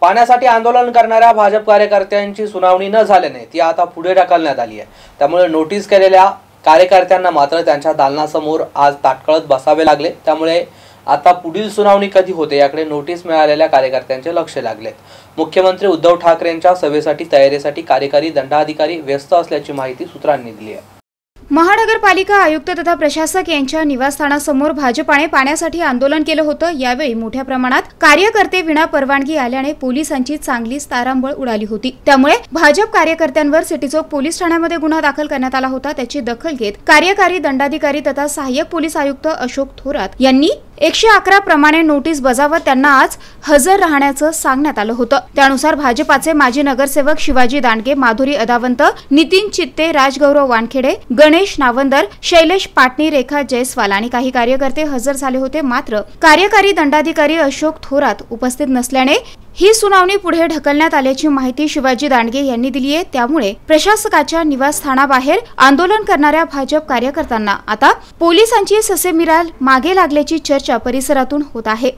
पाण्यासाठी आंदोलन करणाऱ्या भाजप कार्यकर्त्यांची सुनावणी न झाल्याने ती आता पुढे ढकलण्यात आली आहे त्यामुळे नोटीस केलेल्या कार्यकर्त्यांना मात्र त्यांच्या दालनासमोर आज ताटकळत बसावे लागले त्यामुळे आता पुढील सुनावणी कधी होते याकडे नोटीस मिळालेल्या कार्यकर्त्यांचे लक्ष लागले मुख्यमंत्री उद्धव ठाकरेंच्या सभेसाठी तयारीसाठी कार्यकारी दंडाधिकारी व्यस्त असल्याची माहिती सूत्रांनी दिली आहे महानगरपालिका आयुक्त तथा प्रशासक यांच्या निवासस्थानासमोर भाजपाने पाण्यासाठी आंदोलन केलं होतं यावेळी मोठ्या प्रमाणात कार्यकर्ते विना परवानगी आल्याने पोलिसांची चांगलीच तारांबळ उडाली होती त्यामुळे भाजप कार्यकर्त्यांवर सिटी चौक पोलीस ठाण्यामध्ये गुन्हा दाखल करण्यात आला होता त्याची दखल घेत कार्यकारी दंडाधिकारी तथा सहाय्यक पोलीस आयुक्त अशोक थोरात यांनी एकशे अकरा प्रमाणे नोटीस बजावत त्यांना आज हजर राहण्याचं सांगण्यात आलं होतं त्यानुसार भाजपाचे माजी नगरसेवक शिवाजी दांडगे माधुरी अदावंत नितीन चित्ते राजगौरव वानखेडे गणेश नावंदर शैलेश पाटणी रेखा जयस्वाल आणि काही कार्यकर्ते हजर झाले होते मात्र कार्यकारी दंडाधिकारी अशोक थोरात उपस्थित नसल्याने ही सुनावणी पुढे ढकलण्यात आल्याची माहिती शिवाजी दांडगे यांनी दिली आहे त्यामुळे प्रशासकाच्या निवासस्थानाबाहेर आंदोलन करणाऱ्या भाजप कार्यकर्त्यांना आता पोलिसांची ससेमिराल मागे लागल्याची चर्चा परिसरातून होत आहे